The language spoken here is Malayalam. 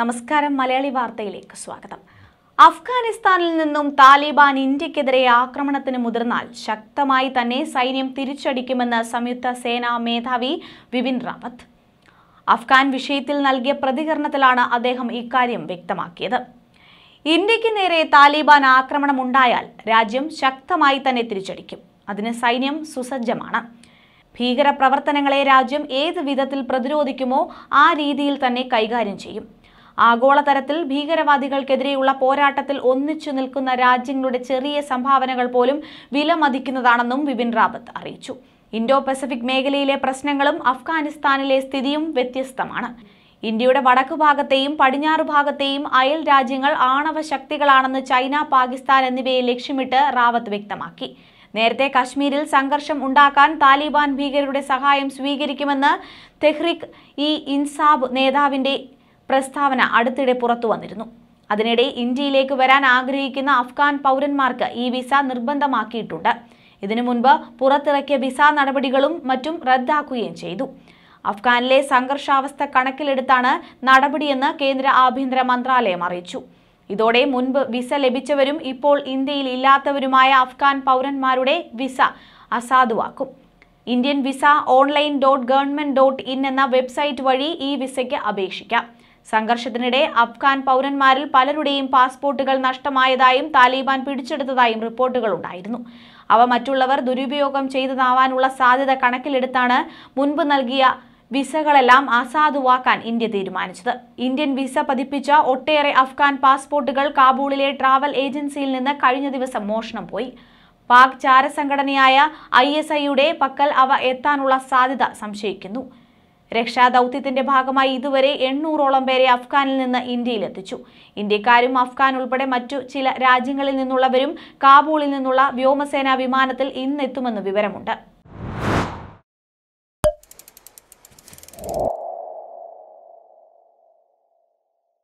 നമസ്കാരം മലയാളി വാർത്തയിലേക്ക് സ്വാഗതം അഫ്ഗാനിസ്ഥാനിൽ നിന്നും താലിബാൻ ഇന്ത്യക്കെതിരെ ആക്രമണത്തിന് മുതിർന്നാൽ ശക്തമായി തന്നെ സൈന്യം തിരിച്ചടിക്കുമെന്ന് സംയുക്ത സേനാ മേധാവി വിപിൻ റാവത്ത് അഫ്ഗാൻ വിഷയത്തിൽ നൽകിയ പ്രതികരണത്തിലാണ് അദ്ദേഹം ഇക്കാര്യം വ്യക്തമാക്കിയത് ഇന്ത്യക്ക് നേരെ താലിബാൻ ആക്രമണം ഉണ്ടായാൽ രാജ്യം ശക്തമായി തന്നെ തിരിച്ചടിക്കും അതിന് സൈന്യം സുസജ്ജമാണ് ഭീകരപ്രവർത്തനങ്ങളെ രാജ്യം ഏത് വിധത്തിൽ പ്രതിരോധിക്കുമോ ആ രീതിയിൽ തന്നെ കൈകാര്യം ചെയ്യും ആഗോളതരത്തിൽ ഭീകരവാദികൾക്കെതിരെയുള്ള പോരാട്ടത്തിൽ ഒന്നിച്ചു നിൽക്കുന്ന രാജ്യങ്ങളുടെ ചെറിയ സംഭാവനകൾ പോലും വിലമതിക്കുന്നതാണെന്നും ബിപിൻ റാവത്ത് അറിയിച്ചു ഇൻഡോ പസഫിക് മേഖലയിലെ പ്രശ്നങ്ങളും അഫ്ഗാനിസ്ഥാനിലെ സ്ഥിതിയും വ്യത്യസ്തമാണ് ഇന്ത്യയുടെ വടക്ക് ഭാഗത്തെയും പടിഞ്ഞാറ് ഭാഗത്തെയും അയൽ രാജ്യങ്ങൾ ആണവ ശക്തികളാണെന്ന് ചൈന പാകിസ്ഥാൻ എന്നിവയെ ലക്ഷ്യമിട്ട് റാവത്ത് വ്യക്തമാക്കി നേരത്തെ കശ്മീരിൽ സംഘർഷം ഉണ്ടാക്കാൻ താലിബാൻ ഭീകരരുടെ സഹായം സ്വീകരിക്കുമെന്ന് തെഹ്രിക് ഇ ഇൻസാബ് നേതാവിന്റെ പ്രസ്താവന അടുത്തിടെ പുറത്തു വന്നിരുന്നു അതിനിടെ ഇന്ത്യയിലേക്ക് വരാൻ ആഗ്രഹിക്കുന്ന അഫ്ഗാൻ പൗരന്മാർക്ക് ഈ വിസ നിർബന്ധമാക്കിയിട്ടുണ്ട് ഇതിനു മുൻപ് പുറത്തിറക്കിയ വിസ നടപടികളും മറ്റും റദ്ദാക്കുകയും ചെയ്തു അഫ്ഗാനിലെ സംഘർഷാവസ്ഥ കണക്കിലെടുത്താണ് നടപടിയെന്ന് കേന്ദ്ര ആഭ്യന്തര മന്ത്രാലയം അറിയിച്ചു ഇതോടെ മുൻപ് വിസ ലഭിച്ചവരും ഇപ്പോൾ ഇന്ത്യയിൽ ഇല്ലാത്തവരുമായ അഫ്ഗാൻ പൗരന്മാരുടെ വിസ അസാധുവാക്കും Indian visa online dot government dot in എന്ന വെബ്സൈറ്റ് വഴി ഈ വിസയ്ക്ക് അപേക്ഷിക്കാം സംഘർഷത്തിനിടെ അഫ്ഗാൻ പൗരന്മാരിൽ പലരുടെയും പാസ്പോർട്ടുകൾ നഷ്ടമായതായും താലിബാൻ പിടിച്ചെടുത്തതായും റിപ്പോർട്ടുകൾ ഉണ്ടായിരുന്നു അവ മറ്റുള്ളവർ ദുരുപയോഗം ചെയ്തതാവാനുള്ള സാധ്യത കണക്കിലെടുത്താണ് മുൻപ് നൽകിയ വിസകളെല്ലാം അസാധുവാക്കാൻ ഇന്ത്യ തീരുമാനിച്ചത് ഇന്ത്യൻ വിസ പതിപ്പിച്ച ഒട്ടേറെ അഫ്ഗാൻ പാസ്പോർട്ടുകൾ കാബൂളിലെ ട്രാവൽ ഏജൻസിയിൽ നിന്ന് കഴിഞ്ഞ ദിവസം മോഷണം പോയി പാക് ചാരസംഘടനയായ ഐ എസ് ഐയുടെ പക്കൽ അവ എത്താനുള്ള സാധ്യത സംശയിക്കുന്നു രക്ഷാദൌത്യത്തിന്റെ ഭാഗമായി ഇതുവരെ എണ്ണൂറോളം പേരെ അഫ്ഗാനിൽ നിന്ന് ഇന്ത്യയിലെത്തിച്ചു ഇന്ത്യക്കാരും അഫ്ഗാൻ ഉൾപ്പെടെ മറ്റു ചില രാജ്യങ്ങളിൽ നിന്നുള്ളവരും കാബൂളിൽ നിന്നുള്ള വ്യോമസേനാ വിമാനത്തിൽ ഇന്നെത്തുമെന്ന് വിവരമുണ്ട്